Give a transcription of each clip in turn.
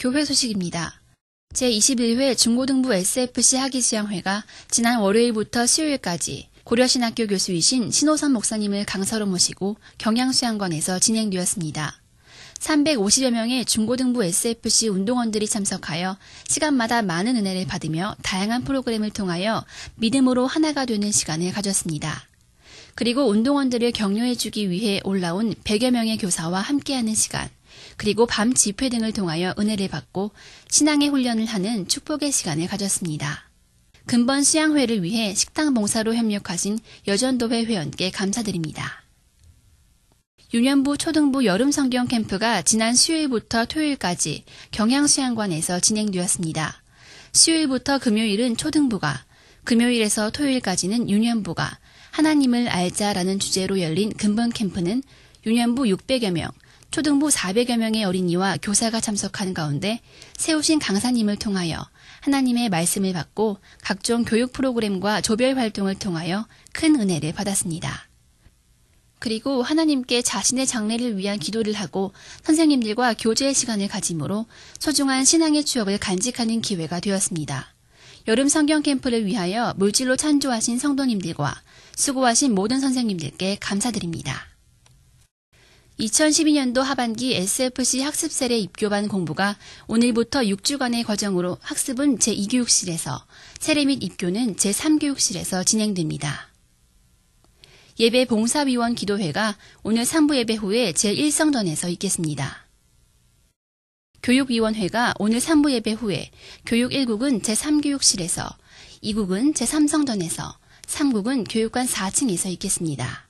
교회 소식입니다. 제21회 중고등부 SFC 학위수양회가 지난 월요일부터 수요일까지 고려신학교 교수이신 신호선 목사님을 강사로 모시고 경양수양관에서 진행되었습니다. 350여 명의 중고등부 SFC 운동원들이 참석하여 시간마다 많은 은혜를 받으며 다양한 프로그램을 통하여 믿음으로 하나가 되는 시간을 가졌습니다. 그리고 운동원들을 격려해주기 위해 올라온 100여 명의 교사와 함께하는 시간, 그리고 밤 집회 등을 통하여 은혜를 받고 신앙의 훈련을 하는 축복의 시간을 가졌습니다. 금번 수양회를 위해 식당 봉사로 협력하신 여전도회 회원께 감사드립니다. 유년부 초등부 여름 성경 캠프가 지난 수요일부터 토요일까지 경향수양관에서 진행되었습니다. 수요일부터 금요일은 초등부가, 금요일에서 토요일까지는 유년부가 하나님을 알자라는 주제로 열린 금번 캠프는 유년부 600여 명, 초등부 400여 명의 어린이와 교사가 참석한 가운데 세우신 강사님을 통하여 하나님의 말씀을 받고 각종 교육 프로그램과 조별 활동을 통하여 큰 은혜를 받았습니다. 그리고 하나님께 자신의 장래를 위한 기도를 하고 선생님들과 교제의 시간을 가지므로 소중한 신앙의 추억을 간직하는 기회가 되었습니다. 여름 성경 캠프를 위하여 물질로 찬조하신 성도님들과 수고하신 모든 선생님들께 감사드립니다. 2012년도 하반기 SFC 학습세례 입교반 공부가 오늘부터 6주간의 과정으로 학습은 제2교육실에서, 세례 및 입교는 제3교육실에서 진행됩니다. 예배 봉사위원 기도회가 오늘 3부 예배 후에 제1성전에서 있겠습니다. 교육위원회가 오늘 3부 예배 후에 교육 1국은 제3교육실에서, 2국은 제3성전에서, 3국은 교육관 4층에서 있겠습니다.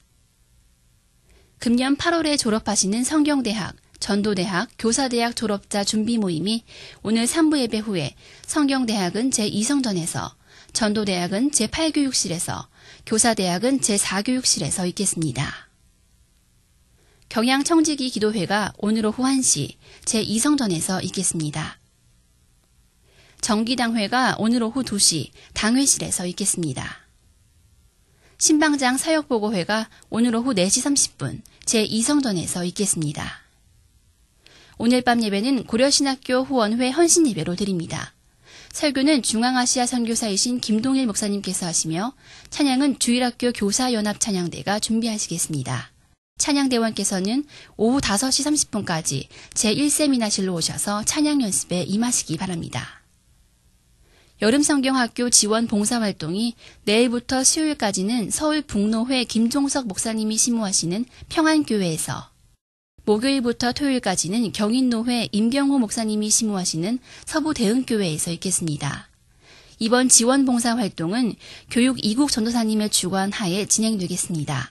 금년 8월에 졸업하시는 성경대학, 전도대학, 교사대학 졸업자 준비 모임이 오늘 3부 예배 후에 성경대학은 제2성전에서, 전도대학은 제8교육실에서, 교사대학은 제4교육실에서 있겠습니다. 경양청지기 기도회가 오늘 오후 1시 제2성전에서 있겠습니다. 정기당회가 오늘 오후 2시 당회실에서 있겠습니다. 신방장 사역보고회가 오늘 오후 4시 30분 제2성전에서 있겠습니다. 오늘 밤 예배는 고려신학교 후원회 헌신 예배로 드립니다. 설교는 중앙아시아 선교사이신 김동일 목사님께서 하시며 찬양은 주일학교 교사연합 찬양대가 준비하시겠습니다. 찬양대원께서는 오후 5시 30분까지 제1세미나실로 오셔서 찬양 연습에 임하시기 바랍니다. 여름성경학교 지원 봉사활동이 내일부터 수요일까지는 서울 북로회 김종석 목사님이 심무하시는 평안교회에서 목요일부터 토요일까지는 경인노회 임경호 목사님이 심무하시는 서부대응교회에서 있겠습니다. 이번 지원 봉사 활동은 교육 이국 전도사님의 주관 하에 진행되겠습니다.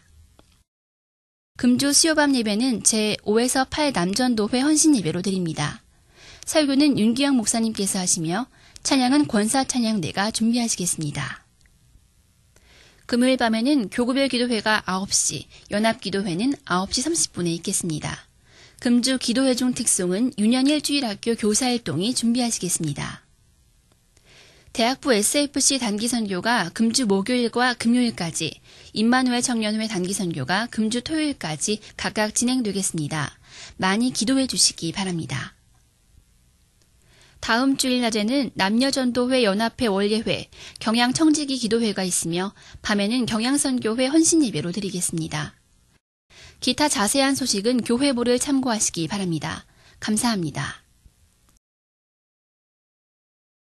금주 수요밤 예배는 제5에서 8 남전도회 헌신 예배로 드립니다. 설교는 윤기영 목사님께서 하시며 찬양은 권사 찬양대가 준비하시겠습니다. 금요일 밤에는 교구별 기도회가 9시, 연합 기도회는 9시 30분에 있겠습니다. 금주 기도회중 특송은 유년일 주일학교 교사일동이 준비하시겠습니다. 대학부 SFC 단기선교가 금주 목요일과 금요일까지, 임만우회 청년회 단기선교가 금주 토요일까지 각각 진행되겠습니다. 많이 기도해 주시기 바랍니다. 다음 주일 낮에는 남녀전도회 연합회 월예회, 경양청지기 기도회가 있으며 밤에는 경양선교회 헌신예배로 드리겠습니다. 기타 자세한 소식은 교회보를 참고하시기 바랍니다. 감사합니다.